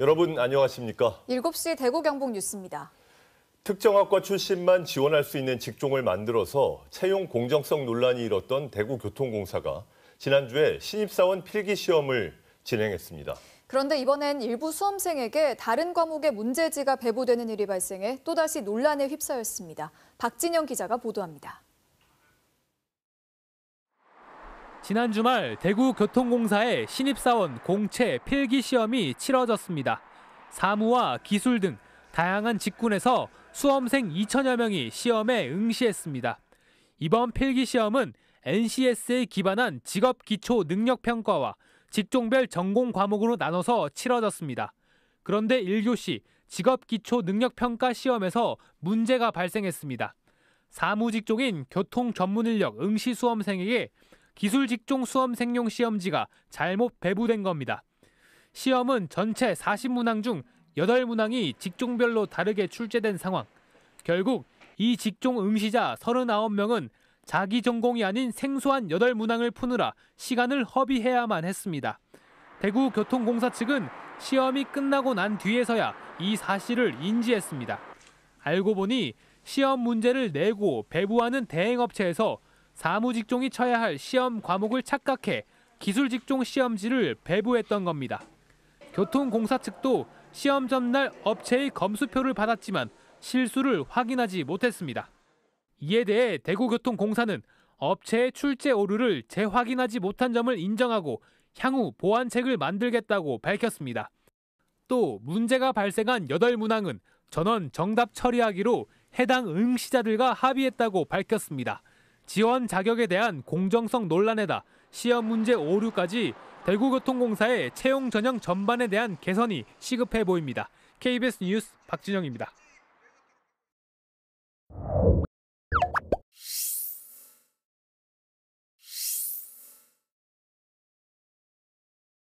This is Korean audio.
여러분 안녕하십니까? 7시 대구 경북 뉴스입니다. 특정 학과 출신만 지원할 수 있는 직종을 만들어서 채용 공정성 논란이 일었던 대구교통공사가 지난주에 신입사원 필기 시험을 진행했습니다. 그런데 이번엔 일부 수험생에게 다른 과목의 문제지가 배부되는 일이 발생해 또다시 논란에 휩싸였습니다. 박진영 기자가 보도합니다. 지난 주말 대구교통공사의 신입사원 공채 필기 시험이 치러졌습니다. 사무와 기술 등 다양한 직군에서 수험생 2천여 명이 시험에 응시했습니다. 이번 필기 시험은 NCS에 기반한 직업 기초 능력 평가와 직종별 전공 과목으로 나눠서 치러졌습니다. 그런데 1교시 직업 기초 능력 평가 시험에서 문제가 발생했습니다. 사무직종인 교통 전문 인력 응시 수험생에게 기술 직종 수험 생용 시험지가 잘못 배부된 겁니다. 시험은 전체 40문항 중 8문항이 직종별로 다르게 출제된 상황. 결국 이 직종 응시자 39명은 자기 전공이 아닌 생소한 8문항을 푸느라 시간을 허비해야만 했습니다. 대구교통공사 측은 시험이 끝나고 난 뒤에서야 이 사실을 인지했습니다. 알고 보니 시험 문제를 내고 배부하는 대행업체에서 사무직종이 쳐야 할 시험 과목을 착각해 기술직종 시험지를 배부했던 겁니다. 교통공사 측도 시험 전날 업체의 검수표를 받았지만 실수를 확인하지 못했습니다. 이에 대해 대구교통공사는 업체의 출제 오류를 재확인하지 못한 점을 인정하고 향후 보완책을 만들겠다고 밝혔습니다. 또 문제가 발생한 8문항은 전원 정답 처리하기로 해당 응시자들과 합의했다고 밝혔습니다. 지원 자격에 대한 공정성 논란에다 시험 문제 오류까지 대구교통공사의 채용 전형 전반에 대한 개선이 시급해 보입니다. KBS 뉴스 박진영입니다.